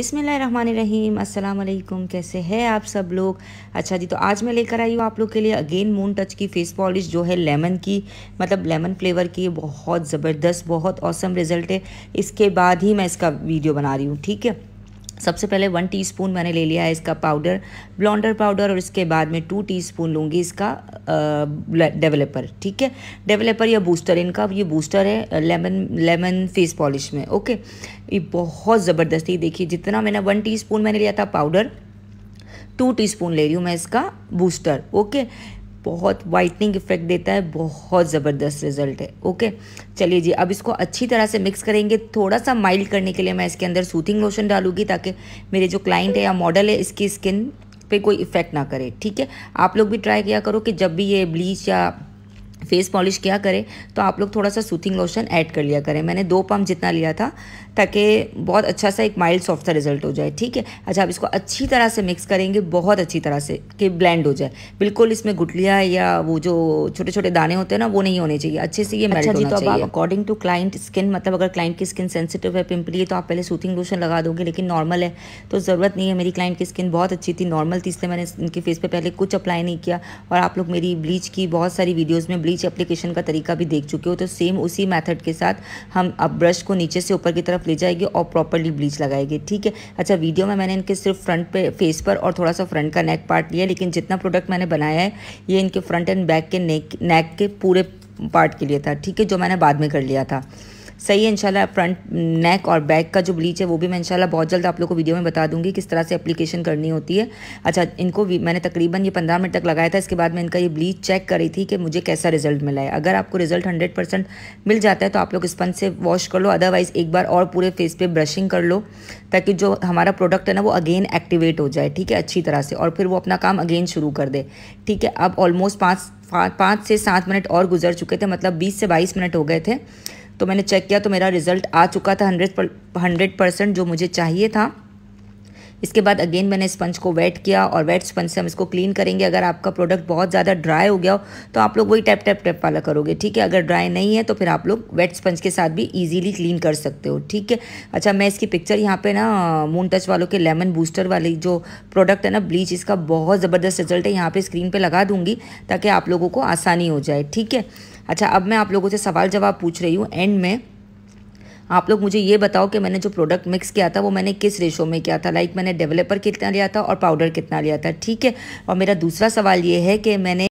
रहीम अल्लाम कैसे हैं आप सब लोग अच्छा जी तो आज मैं लेकर आई हूँ आप लोग के लिए अगेन मून टच की फेस पॉलिश जो है लेमन की मतलब लेमन फ्लेवर की बहुत ज़बरदस्त बहुत औसम रिज़ल्ट है इसके बाद ही मैं इसका वीडियो बना रही हूँ ठीक है सबसे पहले वन टीस्पून मैंने ले लिया है इसका पाउडर ब्लॉन्डर पाउडर और इसके बाद में टू टीस्पून लूँगी इसका डेवलपर ठीक है डेवलपर या बूस्टर इनका ये बूस्टर है लेमन लेमन फेस पॉलिश में ओके ये बहुत ज़बरदस्ती देखिए जितना मैंने वन टीस्पून मैंने लिया था पाउडर टू टीस्पून ले रही हूँ मैं इसका बूस्टर ओके बहुत वाइटनिंग इफेक्ट देता है बहुत ज़बरदस्त रिजल्ट है ओके चलिए जी अब इसको अच्छी तरह से मिक्स करेंगे थोड़ा सा माइल्ड करने के लिए मैं इसके अंदर सूथिंग लोशन डालूंगी ताकि मेरे जो क्लाइंट है या मॉडल है इसकी स्किन पे कोई इफ़ेक्ट ना करे ठीक है आप लोग भी ट्राई किया करो कि जब भी ये ब्लीच या फेस पॉलिश क्या करें तो आप लोग थोड़ा सा सूथिंग लोशन ऐड कर लिया करें मैंने दो पम्प जितना लिया था ताकि बहुत अच्छा सा एक माइल्ड सॉफ्ट सा रिजल्ट हो जाए ठीक है अच्छा आप इसको अच्छी तरह से मिक्स करेंगे बहुत अच्छी तरह से कि ब्लेंड हो जाए बिल्कुल इसमें गुटलियाँ या वो जो छोटे छोटे दाने होते हैं ना वो नहीं होने चाहिए अच्छे से ये अच्छा जी तो अब आप अकॉर्डिंग टू क्लाइंट स्किन मतलब अगर क्लाइंट की स्किन सेंसिटिव है पिंपली है तो आप पहले सूथिंग लोशन लगा दोगे लेकिन नॉर्मल है तो ज़रूरत नहीं है मेरी क्लाइंट की स्किन बहुत अच्छी थी नॉर्मल थी इसलिए मैंने इनके फेस पर पहले कुछ अप्लाई नहीं किया और आप लोग मेरी ब्लीच की बहुत सारी वीडियोज़ में ब्लीच एप्लीकेशन का तरीका भी देख चुके हो तो सेम उसी मेथड के साथ हम अब ब्रश को नीचे से ऊपर की तरफ ले जाएंगे और प्रॉपरली ब्लीच लगाएंगे ठीक है अच्छा वीडियो में मैंने इनके सिर्फ फ्रंट पे फेस पर और थोड़ा सा फ्रंट का नेक पार्ट लिया लेकिन जितना प्रोडक्ट मैंने बनाया है ये इनके फ्रंट एंड बैक के नेक नेक के पूरे पार्ट के लिए था ठीक है जो मैंने बाद में कर लिया था सही है इनशाला फ्रंट नेक और बैक का जो ब्लीच है वो भी मैं इनशाला बहुत जल्द आप लोग को वीडियो में बता दूंगी किस तरह से अप्लीकेशन करनी होती है अच्छा इनको भी मैंने तकरीबन ये पंद्रह मिनट तक लगाया था इसके बाद मैं इनका ये ब्लीच चेक करी थी कि मुझे कैसा रिजल्ट मिला है अगर आपको रिजल्ट हंड्रेड मिल जाता है तो आप लोग स्पंज से वॉश कर लो अदरवाइज़ एक बार और पूरे फेस पर ब्रशिंग कर लो ताकि जो हमारा प्रोडक्ट है ना वो अगेन एक्टिवेट हो जाए ठीक है अच्छी तरह से और फिर वो अपना काम अगेन शुरू कर दे ठीक है अब ऑलमोस्ट पाँच पाँच से सात मिनट और गुजर चुके थे मतलब बीस से बाईस मिनट हो गए थे तो मैंने चेक किया तो मेरा रिज़ल्ट आ चुका था हंड्रेड हंड्रेड परसेंट जो मुझे चाहिए था इसके बाद अगेन मैंने स्पंज को वेट किया और वेट स्पंज से हम इसको क्लीन करेंगे अगर आपका प्रोडक्ट बहुत ज़्यादा ड्राई हो गया हो तो आप लोग वही टैप टैप टैप वाला करोगे ठीक है अगर ड्राई नहीं है तो फिर आप लोग वेट स्पंज के साथ भी ईजिली क्लीन कर सकते हो ठीक है अच्छा मैं इसकी पिक्चर यहाँ पर ना मून टच वालों के लेमन बूस्टर वाली जो प्रोडक्ट है ना ब्लीच इसका बहुत ज़बरदस्त रिजल्ट है यहाँ पर स्क्रीन पर लगा दूँगी ताकि आप लोगों को आसानी हो जाए ठीक है अच्छा अब मैं आप लोगों से सवाल जवाब पूछ रही हूँ एंड में आप लोग मुझे ये बताओ कि मैंने जो प्रोडक्ट मिक्स किया था वो मैंने किस रेशो में किया था लाइक मैंने डेवलपर कितना लिया था और पाउडर कितना लिया था ठीक है और मेरा दूसरा सवाल ये है कि मैंने